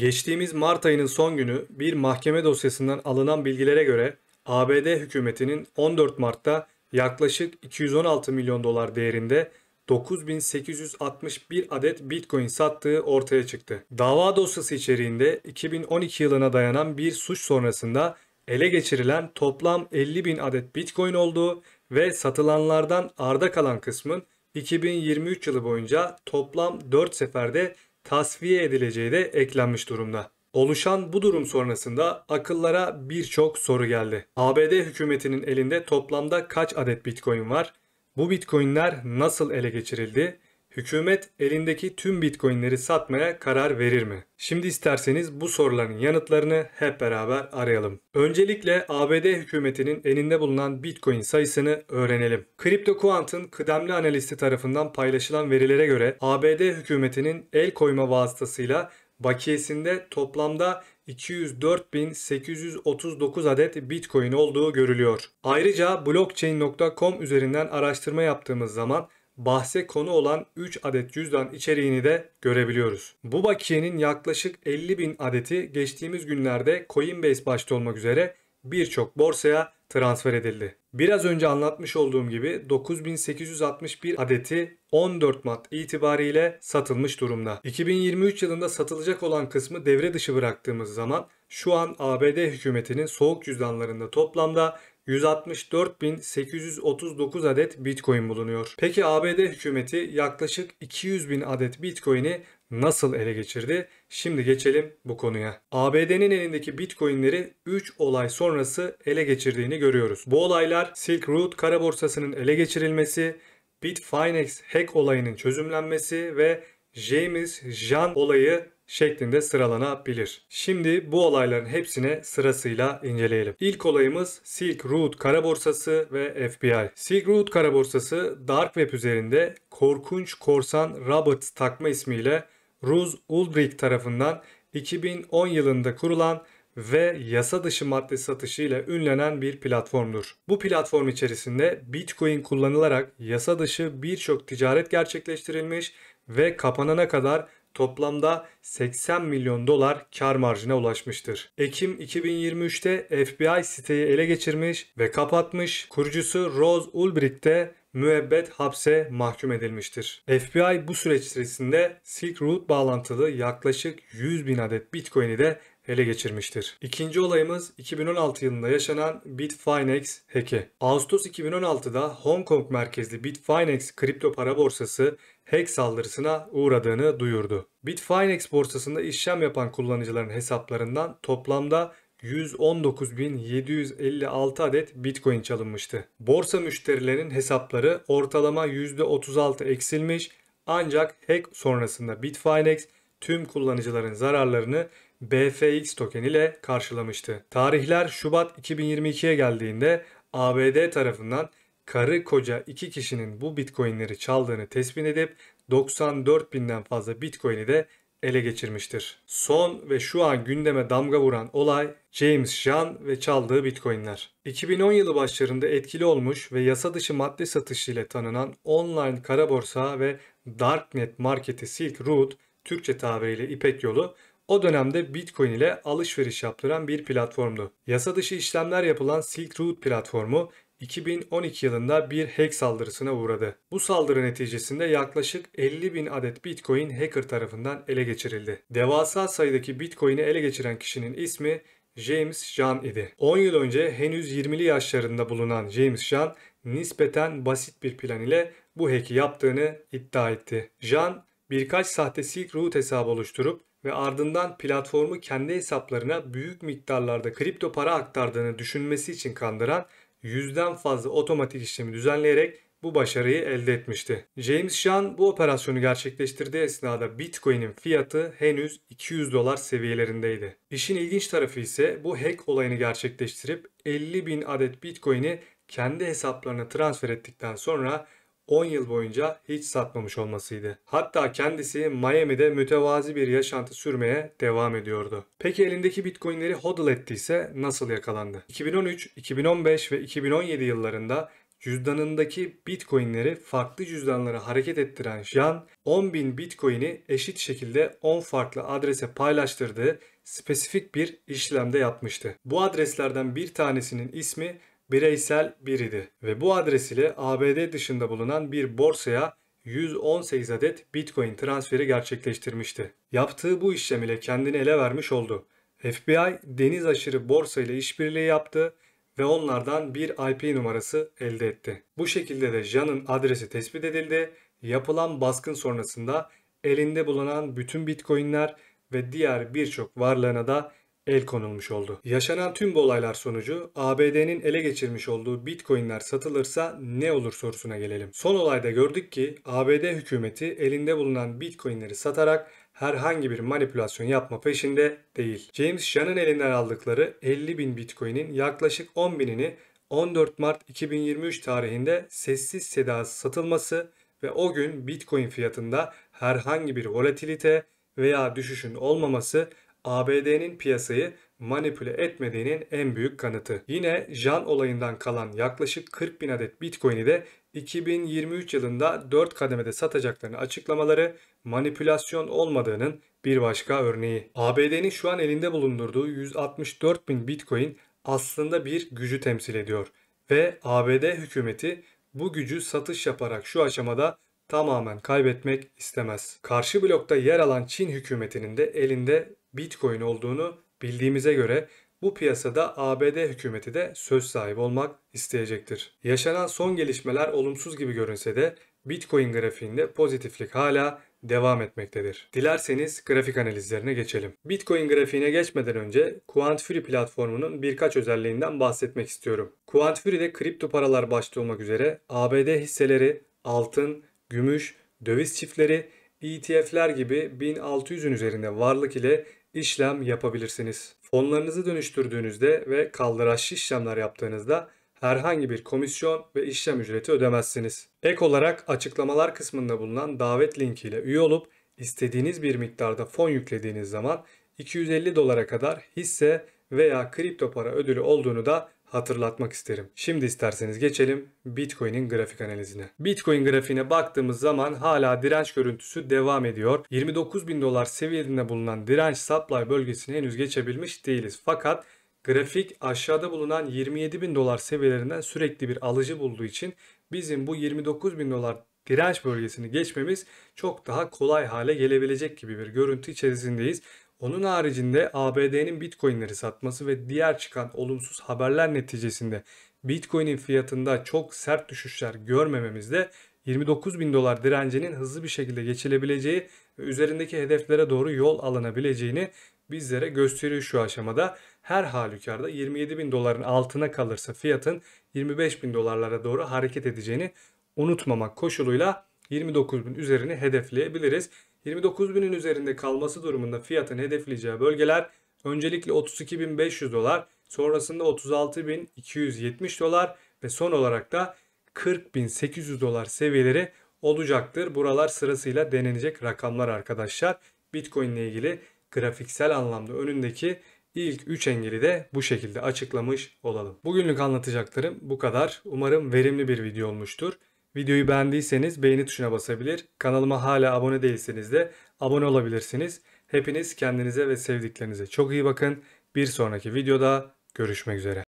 Geçtiğimiz Mart ayının son günü bir mahkeme dosyasından alınan bilgilere göre ABD hükümetinin 14 Mart'ta yaklaşık 216 milyon dolar değerinde 9861 adet Bitcoin sattığı ortaya çıktı. Dava dosyası içeriğinde 2012 yılına dayanan bir suç sonrasında ele geçirilen toplam 50 bin adet Bitcoin olduğu ve satılanlardan arda kalan kısmın 2023 yılı boyunca toplam 4 seferde tasfiye edileceği de eklenmiş durumda. Oluşan bu durum sonrasında akıllara birçok soru geldi. ABD hükümetinin elinde toplamda kaç adet Bitcoin var? Bu Bitcoin'ler nasıl ele geçirildi? Hükümet elindeki tüm bitcoinleri satmaya karar verir mi? Şimdi isterseniz bu soruların yanıtlarını hep beraber arayalım. Öncelikle ABD hükümetinin elinde bulunan Bitcoin sayısını öğrenelim. CryptoQuant'ın kıdemli analisti tarafından paylaşılan verilere göre ABD hükümetinin el koyma vasıtasıyla bakiyesinde toplamda 204.839 adet Bitcoin olduğu görülüyor. Ayrıca blockchain.com üzerinden araştırma yaptığımız zaman bahse konu olan 3 adet cüzdan içeriğini de görebiliyoruz. Bu bakiyenin yaklaşık 50 bin adeti geçtiğimiz günlerde Coinbase başta olmak üzere birçok borsaya transfer edildi. Biraz önce anlatmış olduğum gibi 9861 adeti 14 Mart itibariyle satılmış durumda. 2023 yılında satılacak olan kısmı devre dışı bıraktığımız zaman şu an ABD hükümetinin soğuk cüzdanlarında toplamda 164.839 adet Bitcoin bulunuyor. Peki ABD hükümeti yaklaşık 200.000 adet Bitcoin'i nasıl ele geçirdi? Şimdi geçelim bu konuya. ABD'nin elindeki Bitcoin'leri 3 olay sonrası ele geçirdiğini görüyoruz. Bu olaylar Silk Road kara borsasının ele geçirilmesi, Bitfinex hack olayının çözümlenmesi ve James Jan olayı şeklinde sıralanabilir. Şimdi bu olayların hepsine sırasıyla inceleyelim. İlk olayımız Silk Road kara borsası ve FBI. Silk Road kara borsası Dark Web üzerinde korkunç korsan Roberts takma ismiyle Ruz Ulbricht tarafından 2010 yılında kurulan ve yasa dışı madde satışıyla ünlenen bir platformdur. Bu platform içerisinde Bitcoin kullanılarak yasa dışı birçok ticaret gerçekleştirilmiş ve kapanana kadar toplamda 80 milyon dolar kar marjına ulaşmıştır. Ekim 2023'te FBI siteyi ele geçirmiş ve kapatmış. Kurucusu Rose Ulbricht de müebbet hapse mahkum edilmiştir. FBI bu süreç içerisinde Silk Road bağlantılı yaklaşık 100 bin adet Bitcoin'i de ele geçirmiştir. İkinci olayımız 2016 yılında yaşanan Bitfinex hack'i. Ağustos 2016'da Hong Kong merkezli Bitfinex kripto para borsası hack saldırısına uğradığını duyurdu. Bitfinex borsasında işlem yapan kullanıcıların hesaplarından toplamda 119.756 adet Bitcoin çalınmıştı. Borsa müşterilerinin hesapları ortalama %36 eksilmiş ancak hack sonrasında Bitfinex tüm kullanıcıların zararlarını BFX token ile karşılamıştı. Tarihler Şubat 2022'ye geldiğinde ABD tarafından karı koca iki kişinin bu bitcoinleri çaldığını tespit edip 94 binden fazla bitcoin'i de ele geçirmiştir. Son ve şu an gündeme damga vuran olay James Jean ve çaldığı bitcoinler. 2010 yılı başlarında etkili olmuş ve yasa dışı madde satışı ile tanınan online kara borsa ve darknet marketi Silk Road, Türkçe tabiriyle İpek Yolu o dönemde Bitcoin ile alışveriş yaptıran bir platformdu. Yasa dışı işlemler yapılan Silk Road platformu 2012 yılında bir hack saldırısına uğradı. Bu saldırı neticesinde yaklaşık 50 bin adet Bitcoin hacker tarafından ele geçirildi. Devasa sayıdaki Bitcoin'i ele geçiren kişinin ismi James Jean idi. 10 yıl önce henüz 20'li yaşlarında bulunan James Jean nispeten basit bir plan ile bu hack'i yaptığını iddia etti. Jean birkaç sahte Silk Road hesabı oluşturup ve ardından platformu kendi hesaplarına büyük miktarlarda kripto para aktardığını düşünmesi için kandıran yüzden fazla otomatik işlemi düzenleyerek bu başarıyı elde etmişti. James Shan bu operasyonu gerçekleştirdiği esnada Bitcoin'in fiyatı henüz 200 dolar seviyelerindeydi. İşin ilginç tarafı ise bu hack olayını gerçekleştirip 50 bin adet Bitcoin'i kendi hesaplarına transfer ettikten sonra 10 yıl boyunca hiç satmamış olmasıydı. Hatta kendisi Miami'de mütevazi bir yaşantı sürmeye devam ediyordu. Peki elindeki bitcoinleri hodl ettiyse nasıl yakalandı? 2013, 2015 ve 2017 yıllarında cüzdanındaki bitcoinleri farklı cüzdanlara hareket ettiren Jan 10.000 bitcoin'i eşit şekilde 10 farklı adrese paylaştırdığı spesifik bir işlemde yapmıştı. Bu adreslerden bir tanesinin ismi bireysel biriydi ve bu adres ile ABD dışında bulunan bir borsaya 118 adet Bitcoin transferi gerçekleştirmişti. Yaptığı bu işlem ile kendini ele vermiş oldu. FBI deniz aşırı borsa ile işbirliği yaptı ve onlardan bir IP numarası elde etti. Bu şekilde de Jan'ın adresi tespit edildi. Yapılan baskın sonrasında elinde bulunan bütün Bitcoin'ler ve diğer birçok varlığına da el konulmuş oldu. Yaşanan tüm bu olaylar sonucu ABD'nin ele geçirmiş olduğu bitcoinler satılırsa ne olur sorusuna gelelim. Son olayda gördük ki ABD hükümeti elinde bulunan bitcoinleri satarak herhangi bir manipülasyon yapma peşinde değil. James Shan'ın elinden aldıkları 50 bin bitcoin'in yaklaşık 10 binini 14 Mart 2023 tarihinde sessiz seda satılması ve o gün Bitcoin fiyatında herhangi bir volatilite veya düşüşün olmaması ABD'nin piyasayı manipüle etmediğinin en büyük kanıtı. Yine Jan olayından kalan yaklaşık 40 bin adet Bitcoin'i de 2023 yılında 4 kademede satacaklarını açıklamaları manipülasyon olmadığının bir başka örneği. ABD'nin şu an elinde bulundurduğu 164 bin Bitcoin aslında bir gücü temsil ediyor ve ABD hükümeti bu gücü satış yaparak şu aşamada tamamen kaybetmek istemez. Karşı blokta yer alan Çin hükümetinin de elinde Bitcoin olduğunu bildiğimize göre bu piyasada ABD hükümeti de söz sahibi olmak isteyecektir. Yaşanan son gelişmeler olumsuz gibi görünse de Bitcoin grafiğinde pozitiflik hala devam etmektedir. Dilerseniz grafik analizlerine geçelim. Bitcoin grafiğine geçmeden önce Quantfury platformunun birkaç özelliğinden bahsetmek istiyorum. Quantfury'de kripto paralar başta olmak üzere ABD hisseleri, altın, gümüş, döviz çiftleri, ETF'ler gibi 1600'ün üzerinde varlık ile işlem yapabilirsiniz. Fonlarınızı dönüştürdüğünüzde ve kaldıraçlı işlemler yaptığınızda herhangi bir komisyon ve işlem ücreti ödemezsiniz. Ek olarak açıklamalar kısmında bulunan davet linkiyle üye olup istediğiniz bir miktarda fon yüklediğiniz zaman 250 dolara kadar hisse veya kripto para ödülü olduğunu da hatırlatmak isterim. Şimdi isterseniz geçelim Bitcoin'in grafik analizine. Bitcoin grafiğine baktığımız zaman hala direnç görüntüsü devam ediyor. 29 bin dolar seviyesinde bulunan direnç supply bölgesini henüz geçebilmiş değiliz. Fakat grafik aşağıda bulunan 27 bin dolar seviyelerinden sürekli bir alıcı bulduğu için bizim bu 29 bin dolar direnç bölgesini geçmemiz çok daha kolay hale gelebilecek gibi bir görüntü içerisindeyiz. Onun haricinde ABD'nin Bitcoin'leri satması ve diğer çıkan olumsuz haberler neticesinde Bitcoin'in fiyatında çok sert düşüşler görmememizde 29 bin dolar direncinin hızlı bir şekilde geçilebileceği ve üzerindeki hedeflere doğru yol alınabileceğini bizlere gösteriyor şu aşamada. Her halükarda 27 bin doların altına kalırsa fiyatın 25 bin dolarlara doğru hareket edeceğini unutmamak koşuluyla 29 bin üzerini hedefleyebiliriz. 29.000'in üzerinde kalması durumunda fiyatın hedefleyeceği bölgeler öncelikle 32.500 dolar, sonrasında 36.270 dolar ve son olarak da 40.800 dolar seviyeleri olacaktır. Buralar sırasıyla denenecek rakamlar arkadaşlar. Bitcoin ile ilgili grafiksel anlamda önündeki ilk 3 engeli de bu şekilde açıklamış olalım. Bugünlük anlatacaklarım bu kadar. Umarım verimli bir video olmuştur. Videoyu beğendiyseniz beğeni tuşuna basabilir, kanalıma hala abone değilseniz de abone olabilirsiniz. Hepiniz kendinize ve sevdiklerinize çok iyi bakın. Bir sonraki videoda görüşmek üzere.